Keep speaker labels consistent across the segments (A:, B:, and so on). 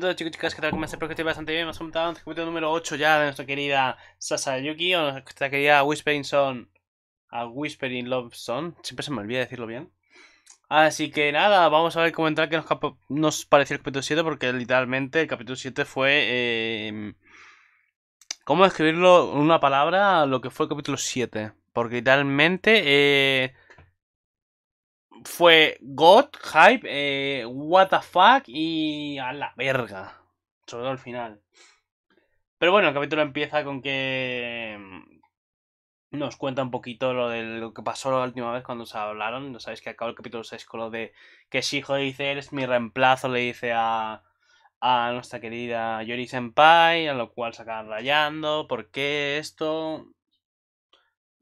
A: Hola chicos y chicas, ¿qué tal? ¿Cómo Espero que bastante bien. Nos el este capítulo número 8 ya de nuestra querida Sasayuki o nuestra querida Whispering Son, a Whispering Love Son. Siempre se me olvida decirlo bien. Así que nada, vamos a ver cómo entrar que nos pareció el capítulo 7, porque literalmente el capítulo 7 fue... Em, ¿Cómo describirlo en una palabra lo que fue el capítulo 7? Porque literalmente... Eh, fue God, Hype, eh, What the fuck y a la verga. Sobre todo al final. Pero bueno, el capítulo empieza con que mm, nos cuenta un poquito lo de lo que pasó la última vez cuando se hablaron. No sabéis que acabó el capítulo 6 con lo de que si hijo dice, eres mi reemplazo, le dice a, a nuestra querida Yori Senpai, a lo cual se acaba rayando, ¿por qué esto?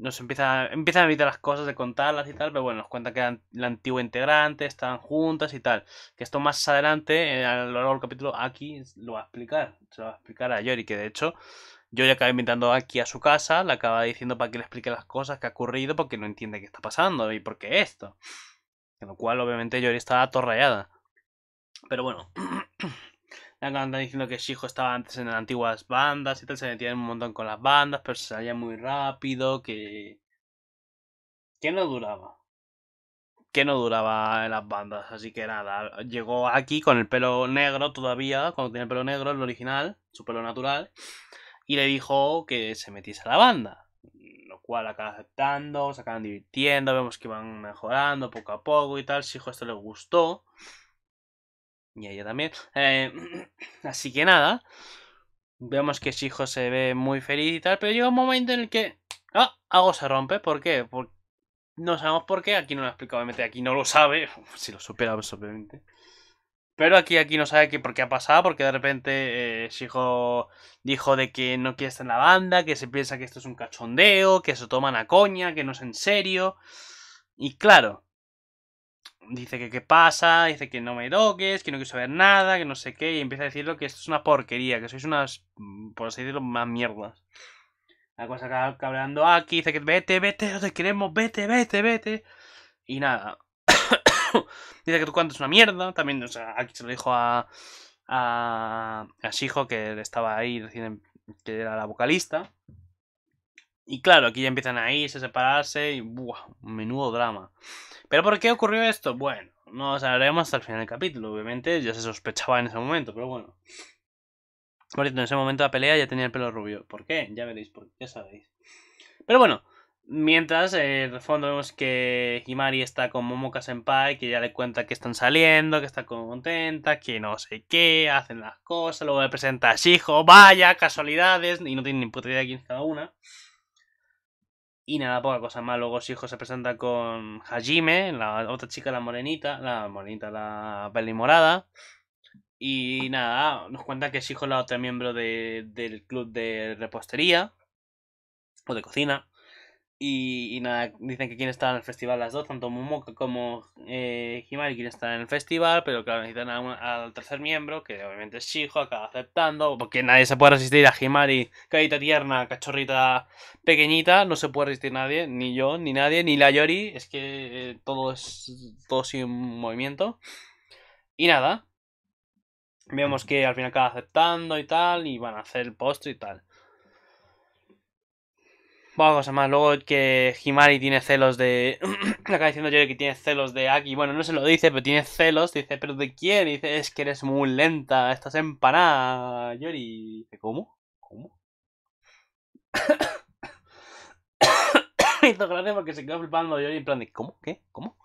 A: nos empieza, empiezan a evitar las cosas de contarlas y tal, pero bueno, nos cuenta que la antigua integrante, estaban juntas y tal. Que esto más adelante, eh, a lo largo del capítulo, Aki lo va a explicar, se lo va a explicar a Yori, que de hecho Yori acaba invitando a Aki a su casa, le acaba diciendo para que le explique las cosas que ha ocurrido porque no entiende qué está pasando y por qué esto. Con lo cual, obviamente, Yori está atorrayada. Pero bueno, andan diciendo que Shijo estaba antes en antiguas bandas y tal, se metían un montón con las bandas, pero se salía muy rápido, que. que no duraba. Que no duraba en las bandas, así que nada, llegó aquí con el pelo negro todavía, cuando tiene el pelo negro, el original, su pelo natural, y le dijo que se metiese a la banda lo cual acaba aceptando, se acaban divirtiendo, vemos que van mejorando poco a poco y tal. Si esto le gustó, y ella también. Eh, así que nada, vemos que Shijo se ve muy feliz y tal, pero llega un momento en el que ah, algo se rompe. ¿Por qué? no sabemos por qué, aquí no lo ha explicado, obviamente aquí no lo sabe, si lo supera, obviamente. Pero aquí, aquí no sabe qué, por qué ha pasado, porque de repente eh, Shijo dijo de que no quiere estar en la banda, que se piensa que esto es un cachondeo, que se toman a coña, que no es en serio. Y claro, dice que qué pasa, dice que no me toques, que no quiero saber nada, que no sé qué, y empieza a decirlo que esto es una porquería, que sois unas, mm, por así decirlo, más mierdas. La cosa acaba cabreando aquí, dice que vete, vete, no te queremos, vete, vete, vete. Y nada. dice que tú cuánto es una mierda, también, o sea, aquí se lo dijo a, a, a Shijo, que estaba ahí recién, que era la vocalista. Y claro, aquí ya empiezan a irse, a separarse y ¡buah! Menudo drama. ¿Pero por qué ocurrió esto? Bueno, no lo sabremos hasta el final del capítulo. Obviamente ya se sospechaba en ese momento, pero bueno. Por en ese momento de la pelea ya tenía el pelo rubio. ¿Por qué? Ya veréis, ya sabéis. Pero bueno, mientras, eh, en el fondo vemos que Himari está con Momoka Senpai, que ya le cuenta que están saliendo, que está contenta, que no sé qué, hacen las cosas, luego le presenta a Shijo, vaya, casualidades, y no tiene ni puta idea quién es cada una. Y nada, poca cosa más. Luego hijo se presenta con Hajime, la otra chica, la morenita, la morenita, la peli morada. Y nada, nos cuenta que hijo es la otra miembro del club de repostería o de cocina. Y, nada, dicen que quieren estar en el festival las dos, tanto Momoka como eh, Himari quieren estar en el festival, pero claro, necesitan al tercer miembro, que obviamente es Shijo, acaba aceptando, porque nadie se puede resistir a Himari, carita tierna, cachorrita pequeñita, no se puede resistir nadie, ni yo, ni nadie, ni la Yori, es que eh, todo es todo sin movimiento. Y nada, vemos que al final acaba aceptando y tal, y van a hacer el postre y tal cosa más. Luego que Himari tiene celos de. Acaba diciendo Yori que tiene celos de Aki. Bueno, no se lo dice, pero tiene celos. Dice, ¿pero de quién? dice, es que eres muy lenta. Estás empanada, Yori. dice, ¿cómo? ¿Cómo? Hizo gracia porque se quedó flipando Yori en plan de, ¿cómo? ¿Qué? ¿Cómo?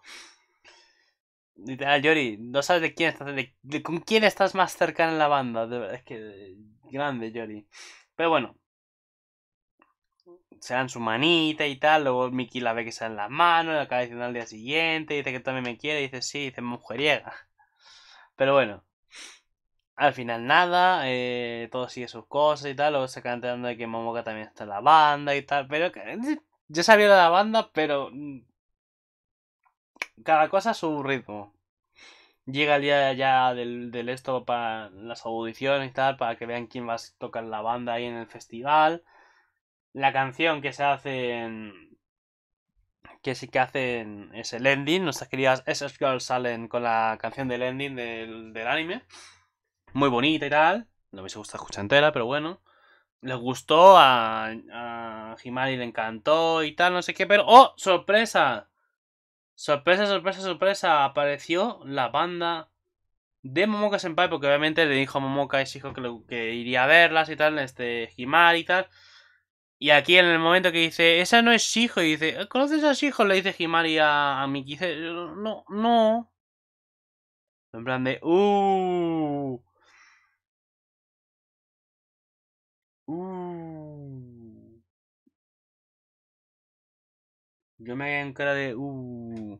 A: Literal, Yori, no sabes de quién estás, de, con quién estás más cercana en la banda. es que, grande, Yori. Pero bueno, se dan su manita y tal, luego Mickey la ve que se en las manos, la acaba diciendo al día siguiente, dice que también me quiere, dice sí, dice mujeriega. Pero bueno, al final nada, eh, todo sigue sus cosas y tal, luego se acaban enterando de que Momoka también está en la banda y tal, pero ya sabía de la banda, pero mm, cada cosa a su ritmo. Llega el día ya del esto para las audiciones y tal, para que vean quién va a tocar la banda ahí en el festival la canción que se hace en... que sí que hacen ese el ending, nuestras queridas esas girls salen con la canción del ending del, del anime, muy bonita y tal, no me gusta escuchar entera, pero bueno, les gustó a, a Himari le encantó y tal, no sé qué, pero ¡oh! ¡Sorpresa! Sorpresa, sorpresa, sorpresa, apareció la banda de Momoka Senpai, porque obviamente le dijo a Momoka, es hijo que, que iría a verlas y tal, este Himari y tal. Y aquí en el momento que dice, esa no es hijo y dice, ¿conoces a hijos Le dice
B: Himari a, a Miki. Dice, no, no. En plan de, uh. Uh. Yo me en
A: cara de, uh.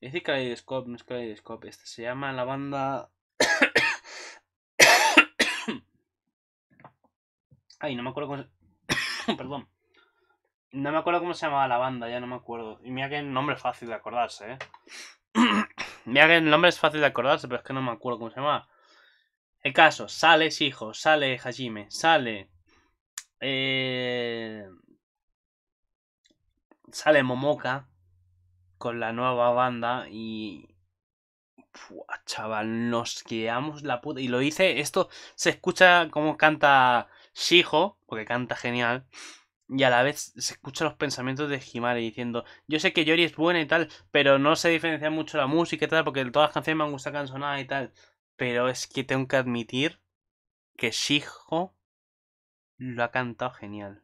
A: Es de Kaleidoscope, no es Kaleidoscope. Esta se llama la banda. Ay, no me acuerdo cómo. Perdón. No me acuerdo cómo se llamaba la banda, ya no me acuerdo. Y mira que el nombre es fácil de acordarse, ¿eh? mira que el nombre es fácil de acordarse, pero es que no me acuerdo cómo se llamaba. El caso, sale hijo, sale Hajime, sale... Eh, sale Momoka con la nueva banda y... Pua, chaval, nos quedamos la puta. Y lo dice, esto se escucha como canta Shijo, porque canta genial, y a la vez se escucha los pensamientos de Himari diciendo, yo sé que Yori es buena y tal, pero no se diferencia mucho la música y tal, porque todas las canciones me han gustado y tal, pero es que tengo que admitir que Shijo lo ha cantado genial.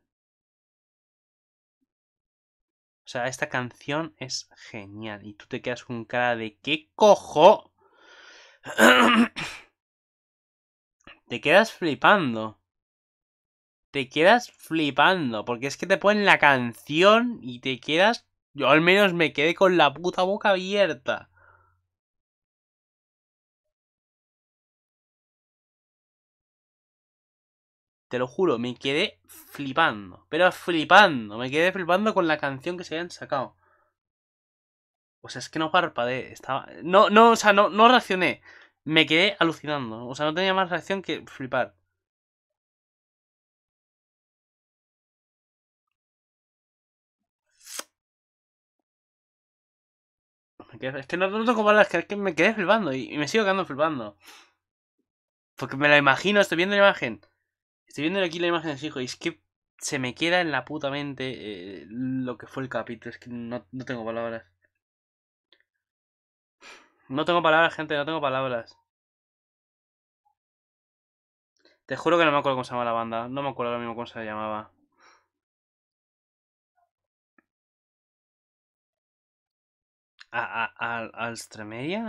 A: O sea, esta canción es genial. Y tú te quedas con cara de ¿qué cojo? te quedas flipando te quedas flipando, porque es que te ponen la canción y te quedas... Yo al menos
B: me quedé con la puta boca abierta. Te lo juro, me quedé
A: flipando. Pero flipando, me quedé flipando con la canción que se habían sacado. O sea, es que no parpadeé, estaba... No, no, o sea, no, no reaccioné. Me
B: quedé alucinando. O sea, no tenía más reacción que flipar. es que no, tengo palabras, que, es que me quedé flipando y, me sigo quedando flipando.
A: Porque me la imagino, estoy viendo la imagen. Estoy viendo aquí la imagen de hijo y es que se me queda en la puta mente eh, lo que fue el capítulo. Es que no, no tengo
B: palabras. No tengo palabras, gente, no tengo palabras. Te juro que no me acuerdo cómo se llamaba la banda. No me acuerdo ahora mismo cómo se llamaba. al a,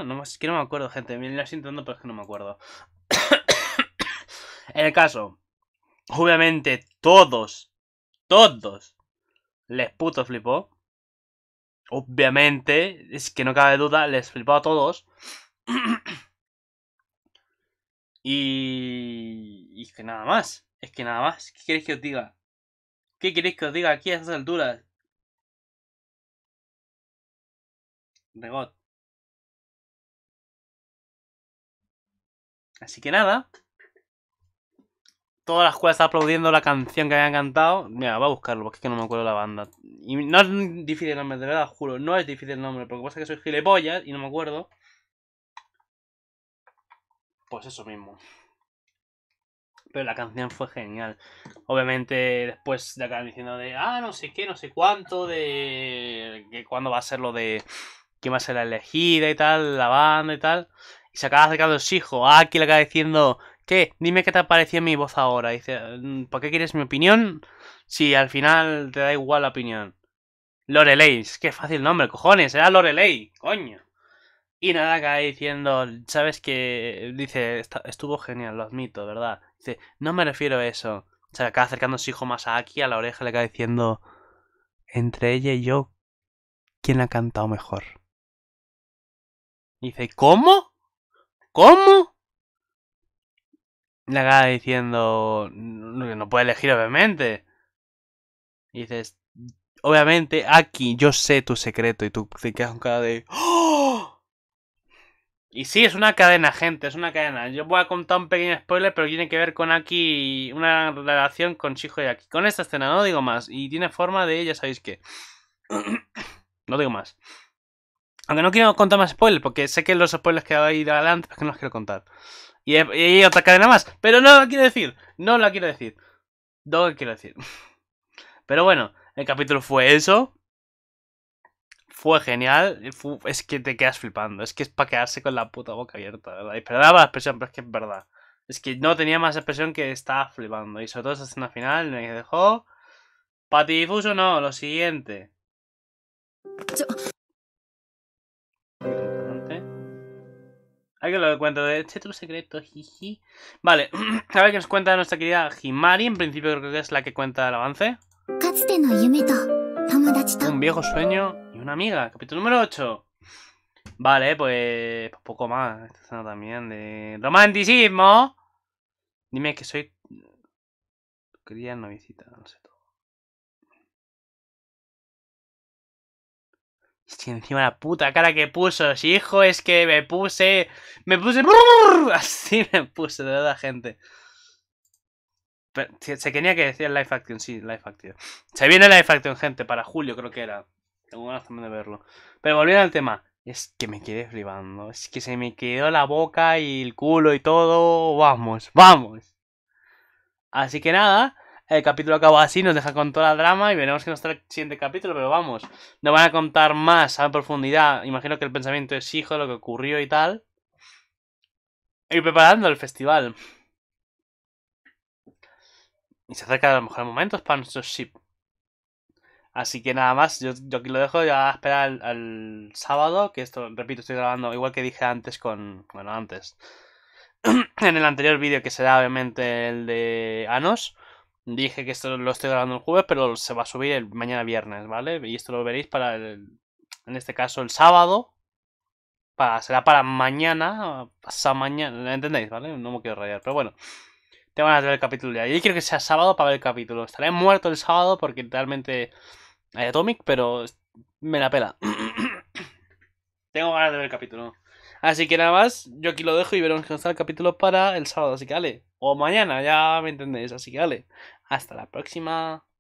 B: No es que no me acuerdo, gente. Me lo intentando, pero
A: es que no me acuerdo. en el caso, obviamente todos, todos les puto flipó. Obviamente, es que no cabe duda, les flipó a todos. y... y es que nada más, es que nada más. ¿Qué queréis que os
B: diga? ¿Qué queréis que os diga aquí a estas alturas? de Así que nada. Todas las está aplaudiendo la canción
A: que habían cantado. Mira, va a buscarlo, porque es que no me acuerdo la banda. Y no es difícil el nombre, de verdad, juro. No es difícil el nombre, porque pasa que soy gilipollas y no me acuerdo. Pues eso mismo. Pero la canción fue genial. Obviamente después de acabar diciendo de, ah, no sé qué, no sé cuánto, de que cuándo va a ser lo de quién va a ser la elegida y tal, la banda y tal. Y se acaba acercando su hijo. Aki, le acaba diciendo, ¿qué? Dime qué te parecido mi voz ahora. dice, mm, ¿Por qué quieres mi opinión? Si al final te da igual la opinión. Lorelei, es que fácil nombre, cojones, era Lorelei, coño. Y nada, acaba diciendo, sabes que, dice, estuvo genial, lo admito, ¿verdad? Dice, no me refiero a eso. Se acaba acercando su hijo más a Aki, a la oreja le acaba diciendo, entre ella y yo, ¿quién ha cantado mejor? Y dice, ¿cómo? ¿Cómo? le acaba diciendo, no puede elegir obviamente. Y dices, obviamente, aquí yo sé tu secreto y tú te quedas con cara de... ¡Oh!". Y sí, es una cadena, gente, es una cadena. Yo voy a contar un pequeño spoiler, pero tiene que ver con aquí una relación con Chijo y aquí Con esta escena, no digo más. Y tiene forma de, ya sabéis qué. no digo más. Aunque no quiero contar más spoilers, porque sé que los spoilers que ir adelante es que no los quiero contar. Y hay otra cadena más, pero no lo quiero decir, no lo quiero decir. No lo quiero decir. Pero bueno, el capítulo fue eso. Fue genial. es que te quedas flipando. Es que es para quedarse con la puta boca abierta, ¿verdad? Y la expresión, pero es que es verdad. Es que no tenía más expresión que estaba flipando. Y sobre todo esa escena final me dejó. Patidifuso no, lo siguiente. que lo cuento de este tu secreto, jiji. Vale, a ver qué nos cuenta nuestra querida Himari. En principio creo que es la que cuenta el avance. Un viejo sueño y una amiga. Capítulo número 8. Vale, pues, pues poco más. Esta escena también de
B: romanticismo. Dime que soy... querida novicita, no sé.
A: Si encima la puta cara que puso, si hijo, es que me puse. Me puse. Así me puse, de verdad, gente. se quería que decir Life Action, sí, Life Action. Se viene Life Action, gente, para julio creo que era. Tengo ganas también de verlo. Pero volviendo al tema. Es que me quedé flipando. Es que se me quedó la boca y el culo y todo. Vamos, vamos. Así que nada. El capítulo acaba así, nos deja con toda la drama y veremos que nos trae el siguiente capítulo, pero vamos, no van a contar más a profundidad. Imagino que el pensamiento es hijo lo que ocurrió y tal. Y preparando el festival. Y se acerca a los mejores momentos para nuestro ship. Así que nada más, yo, aquí lo dejo, ya a esperar al, sábado, que esto, repito, estoy grabando igual que dije antes con... Bueno, antes. en el anterior vídeo que será obviamente el de Anos. Dije que esto lo estoy grabando el jueves, pero se va a subir el mañana viernes, ¿vale? Y esto lo veréis para el, en este caso el sábado. Para, será para mañana, pasado mañana, ¿entendéis? ¿Vale? No me quiero rayar, pero bueno. Tengo ganas de ver el capítulo ya. Yo quiero que sea sábado para ver el capítulo. Estaré muerto el sábado porque realmente hay Atomic, pero me la pela. Tengo ganas de ver el capítulo. Así que nada más, yo aquí lo dejo y veremos que está el capítulo para el sábado. Así que dale o mañana, ya me entendéis. Así que vale, hasta la próxima.